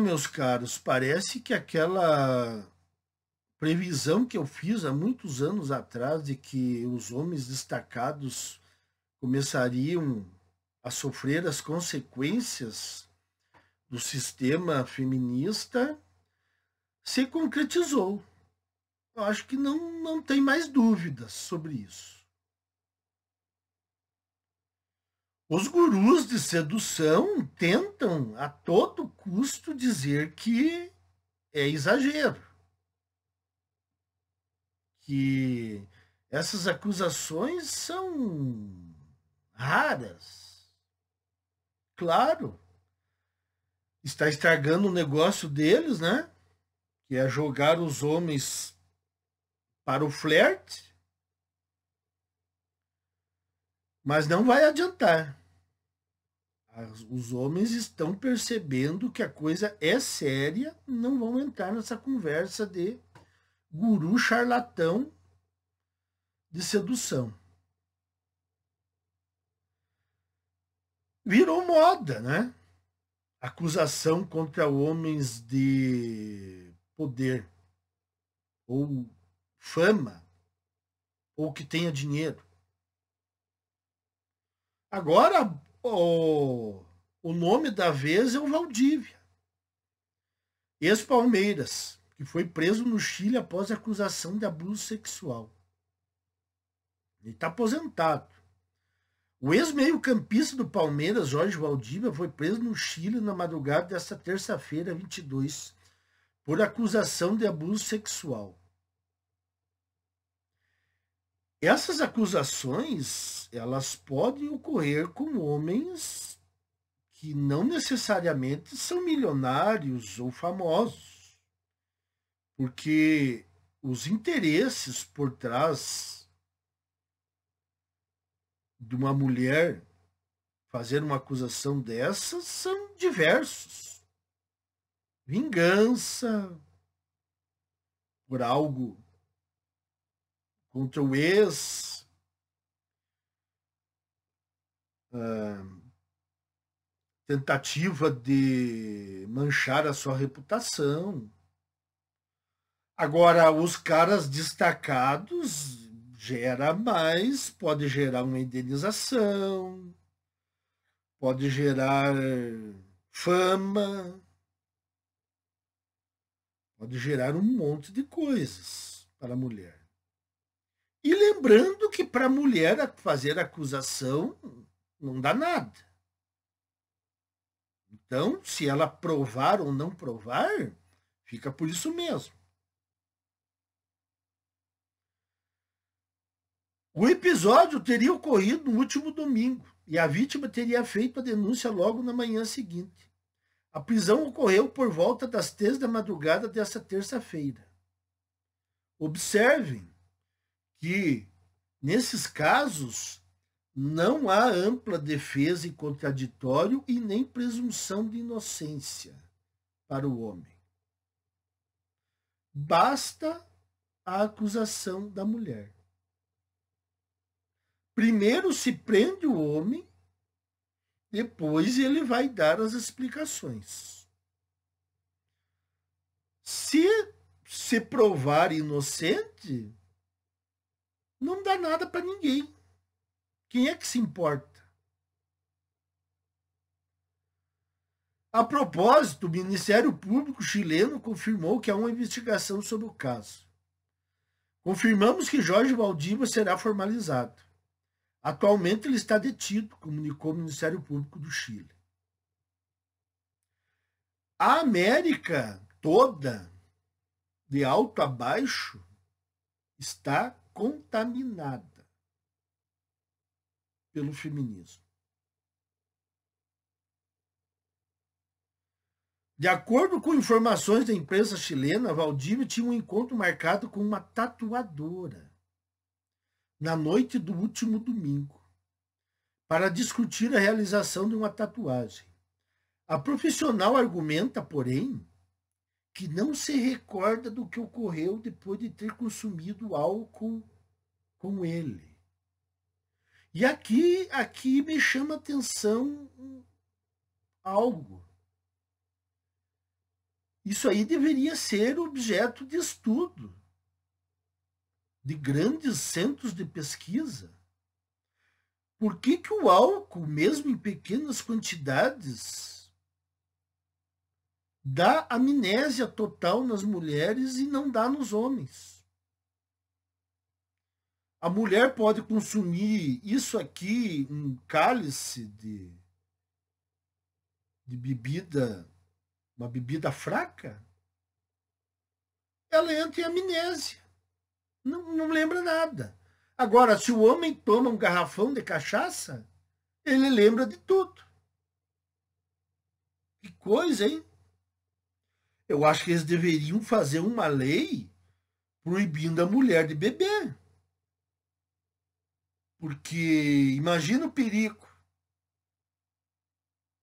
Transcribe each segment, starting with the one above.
meus caros, parece que aquela previsão que eu fiz há muitos anos atrás de que os homens destacados começariam a sofrer as consequências do sistema feminista se concretizou. Eu acho que não, não tem mais dúvidas sobre isso. Os gurus de sedução tentam a todo custo dizer que é exagero. Que essas acusações são raras. Claro, está estragando o negócio deles, né? Que é jogar os homens para o flerte Mas não vai adiantar. Os homens estão percebendo que a coisa é séria, não vão entrar nessa conversa de guru charlatão de sedução. Virou moda, né? Acusação contra homens de poder ou fama ou que tenha dinheiro. Agora, o, o nome da vez é o Valdívia, ex-Palmeiras, que foi preso no Chile após acusação de abuso sexual. Ele está aposentado. O ex-meio-campista do Palmeiras, Jorge Valdívia, foi preso no Chile na madrugada desta terça-feira, 22, por acusação de abuso sexual essas acusações elas podem ocorrer com homens que não necessariamente são milionários ou famosos, porque os interesses por trás de uma mulher fazer uma acusação dessas são diversos. Vingança por algo contra o ex uh, tentativa de manchar a sua reputação. Agora, os caras destacados gera mais, pode gerar uma indenização, pode gerar fama, pode gerar um monte de coisas para a mulher. E lembrando que para a mulher fazer acusação não dá nada. Então, se ela provar ou não provar, fica por isso mesmo. O episódio teria ocorrido no último domingo e a vítima teria feito a denúncia logo na manhã seguinte. A prisão ocorreu por volta das três da madrugada desta terça-feira. Observem que, nesses casos, não há ampla defesa em contraditório e nem presunção de inocência para o homem. Basta a acusação da mulher. Primeiro se prende o homem, depois ele vai dar as explicações. Se se provar inocente, não dá nada para ninguém. Quem é que se importa? A propósito, o Ministério Público chileno confirmou que há uma investigação sobre o caso. Confirmamos que Jorge Valdiva será formalizado. Atualmente ele está detido, comunicou o Ministério Público do Chile. A América toda, de alto a baixo, está contaminada pelo feminismo. De acordo com informações da imprensa chilena, Valdívia tinha um encontro marcado com uma tatuadora na noite do último domingo para discutir a realização de uma tatuagem. A profissional argumenta, porém, que não se recorda do que ocorreu depois de ter consumido álcool com ele. E aqui, aqui me chama atenção algo. Isso aí deveria ser objeto de estudo de grandes centros de pesquisa. Por que, que o álcool, mesmo em pequenas quantidades, dá amnésia total nas mulheres e não dá nos homens. A mulher pode consumir isso aqui, um cálice de, de bebida, uma bebida fraca, ela entra em amnésia. Não, não lembra nada. Agora, se o homem toma um garrafão de cachaça, ele lembra de tudo. Que coisa, hein? Eu acho que eles deveriam fazer uma lei proibindo a mulher de beber. Porque imagina o perigo.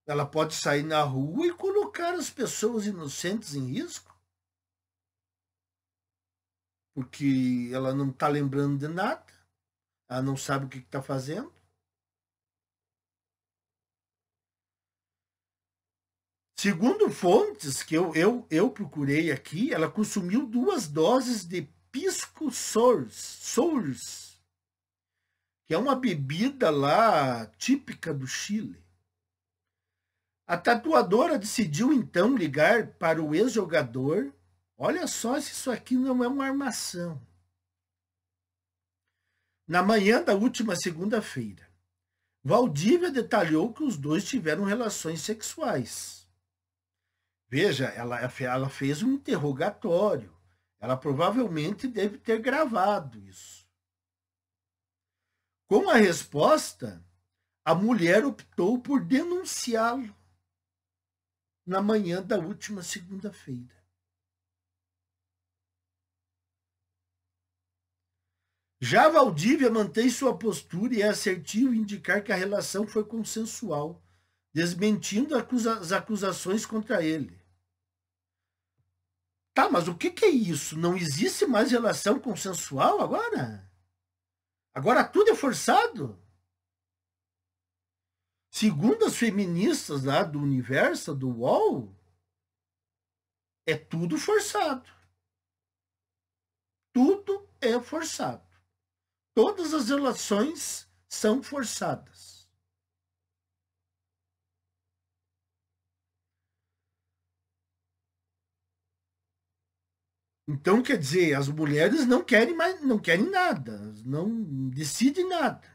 Ela pode sair na rua e colocar as pessoas inocentes em risco. Porque ela não está lembrando de nada. Ela não sabe o que está fazendo. Segundo fontes que eu, eu, eu procurei aqui, ela consumiu duas doses de pisco sours, sours, que é uma bebida lá típica do Chile. A tatuadora decidiu então ligar para o ex-jogador. Olha só se isso aqui não é uma armação. Na manhã da última segunda-feira, Valdívia detalhou que os dois tiveram relações sexuais Veja, ela, ela fez um interrogatório. Ela provavelmente deve ter gravado isso. Com a resposta, a mulher optou por denunciá-lo na manhã da última segunda-feira. Já Valdívia mantém sua postura e é assertivo em indicar que a relação foi consensual, desmentindo as acusações contra ele. Tá, mas o que, que é isso? Não existe mais relação consensual agora? Agora tudo é forçado? Segundo as feministas lá do Universo, do UOL, é tudo forçado. Tudo é forçado. Todas as relações são forçadas. Então, quer dizer, as mulheres não querem mais, não querem nada, não decidem nada.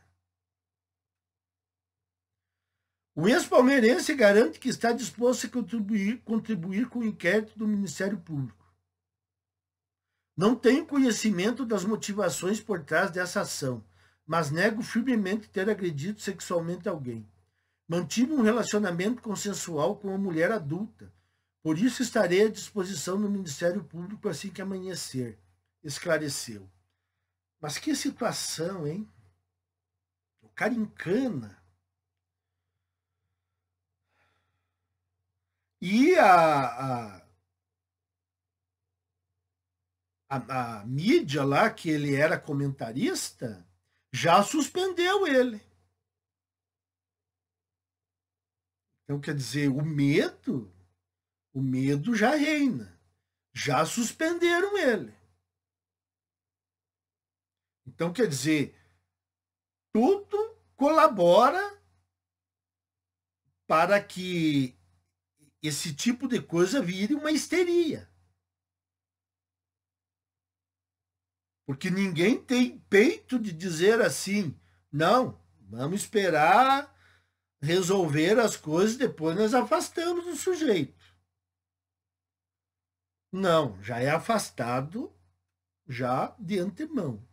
O ex-palmeirense garante que está disposto a contribuir, contribuir com o inquérito do Ministério Público. Não tenho conhecimento das motivações por trás dessa ação, mas nego firmemente ter agredido sexualmente alguém. Mantive um relacionamento consensual com uma mulher adulta, por isso estarei à disposição do Ministério Público assim que amanhecer, esclareceu. Mas que situação, hein? O cara encana. E a, a, a, a mídia lá, que ele era comentarista, já suspendeu ele. Então, quer dizer, o medo o medo já reina. Já suspenderam ele. Então, quer dizer, tudo colabora para que esse tipo de coisa vire uma histeria. Porque ninguém tem peito de dizer assim, não, vamos esperar resolver as coisas, depois nós afastamos do sujeito. Não, já é afastado já de antemão.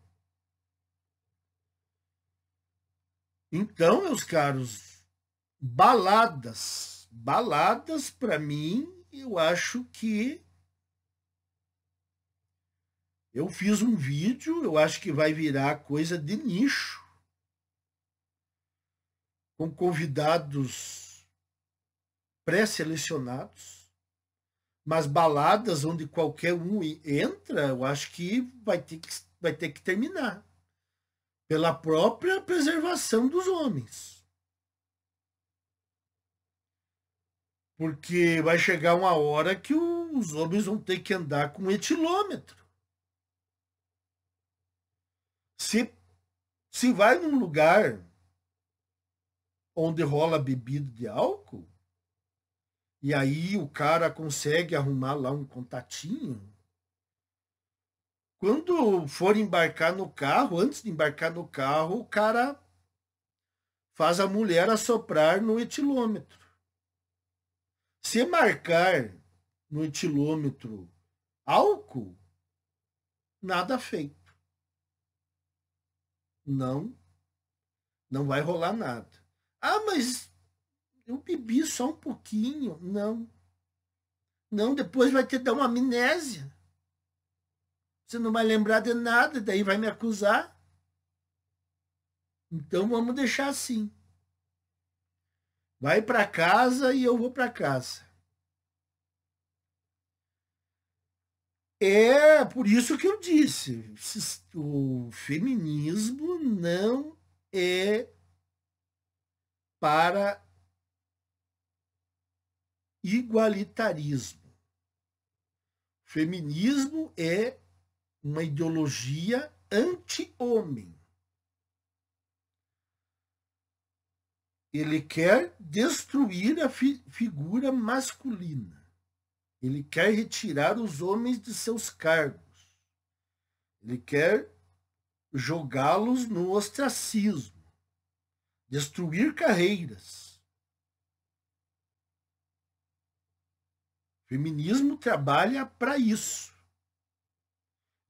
Então, meus caros, baladas, baladas para mim, eu acho que eu fiz um vídeo, eu acho que vai virar coisa de nicho. Com convidados pré-selecionados mas baladas onde qualquer um entra, eu acho que vai ter que, vai ter que terminar. Pela própria preservação dos homens. Porque vai chegar uma hora que os homens vão ter que andar com etilômetro. Se, se vai num lugar onde rola bebida de álcool, e aí o cara consegue arrumar lá um contatinho. Quando for embarcar no carro, antes de embarcar no carro, o cara faz a mulher assoprar no etilômetro. Se marcar no etilômetro álcool, nada feito. Não, não vai rolar nada. Ah, mas eu bebi só um pouquinho. Não. Não, depois vai te dar uma amnésia. Você não vai lembrar de nada, daí vai me acusar. Então vamos deixar assim. Vai para casa e eu vou para casa. É por isso que eu disse, o feminismo não é para igualitarismo. Feminismo é uma ideologia anti-homem. Ele quer destruir a fi figura masculina. Ele quer retirar os homens de seus cargos. Ele quer jogá-los no ostracismo, destruir carreiras. feminismo trabalha para isso.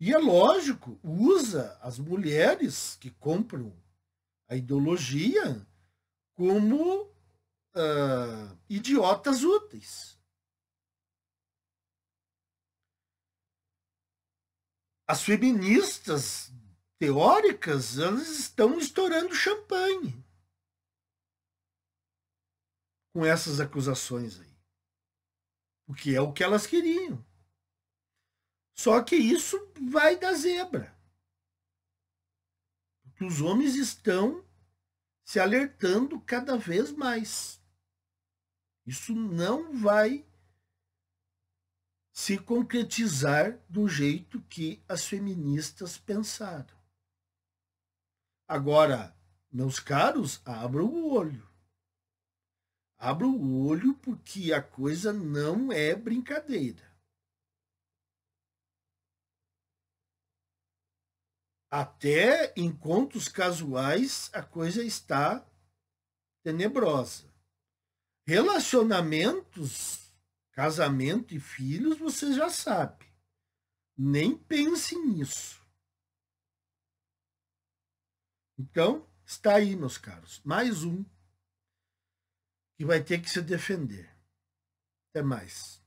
E é lógico, usa as mulheres que compram a ideologia como uh, idiotas úteis. As feministas teóricas, elas estão estourando champanhe com essas acusações aí porque é o que elas queriam. Só que isso vai da zebra. Porque os homens estão se alertando cada vez mais. Isso não vai se concretizar do jeito que as feministas pensaram. Agora, meus caros, abram o olho. Abra o olho porque a coisa não é brincadeira. Até encontros casuais a coisa está tenebrosa. Relacionamentos, casamento e filhos, você já sabe. Nem pense nisso. Então, está aí, meus caros, mais um que vai ter que se defender. Até mais.